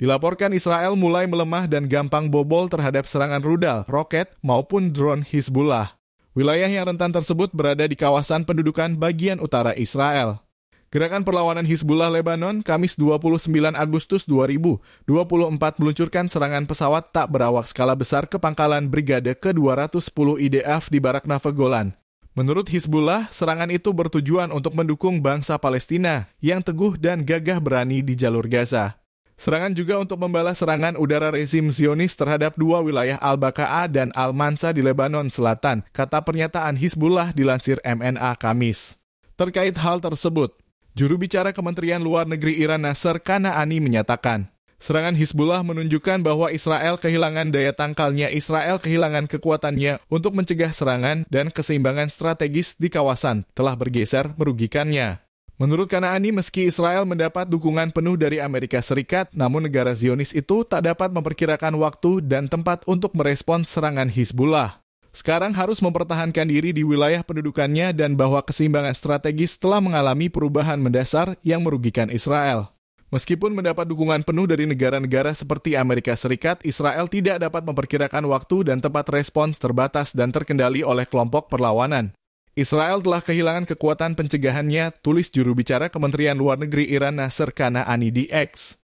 Dilaporkan Israel mulai melemah dan gampang bobol terhadap serangan rudal, roket, maupun drone Hizbullah. Wilayah yang rentan tersebut berada di kawasan pendudukan bagian utara Israel. Gerakan perlawanan Hizbullah Lebanon Kamis 29 Agustus 2024 meluncurkan serangan pesawat tak berawak skala besar ke pangkalan Brigade ke-210 IDF di Barak Golan. Menurut Hizbullah, serangan itu bertujuan untuk mendukung bangsa Palestina yang teguh dan gagah berani di jalur Gaza. Serangan juga untuk membalas serangan udara rezim Zionis terhadap dua wilayah Al-Baqa'a dan Al-Mansa di Lebanon Selatan, kata pernyataan Hizbullah dilansir MNA Kamis. Terkait hal tersebut, juru bicara Kementerian Luar Negeri Iran Nasser Kanaani menyatakan, Serangan Hizbullah menunjukkan bahwa Israel kehilangan daya tangkalnya, Israel kehilangan kekuatannya untuk mencegah serangan dan keseimbangan strategis di kawasan telah bergeser merugikannya. Menurut Kanaani, meski Israel mendapat dukungan penuh dari Amerika Serikat, namun negara Zionis itu tak dapat memperkirakan waktu dan tempat untuk merespons serangan Hizbullah. Sekarang harus mempertahankan diri di wilayah pendudukannya dan bahwa keseimbangan strategis telah mengalami perubahan mendasar yang merugikan Israel. Meskipun mendapat dukungan penuh dari negara-negara seperti Amerika Serikat, Israel tidak dapat memperkirakan waktu dan tempat respons terbatas dan terkendali oleh kelompok perlawanan. Israel telah kehilangan kekuatan pencegahannya, tulis juru bicara Kementerian Luar Negeri Iran Nasser Kanaani di X.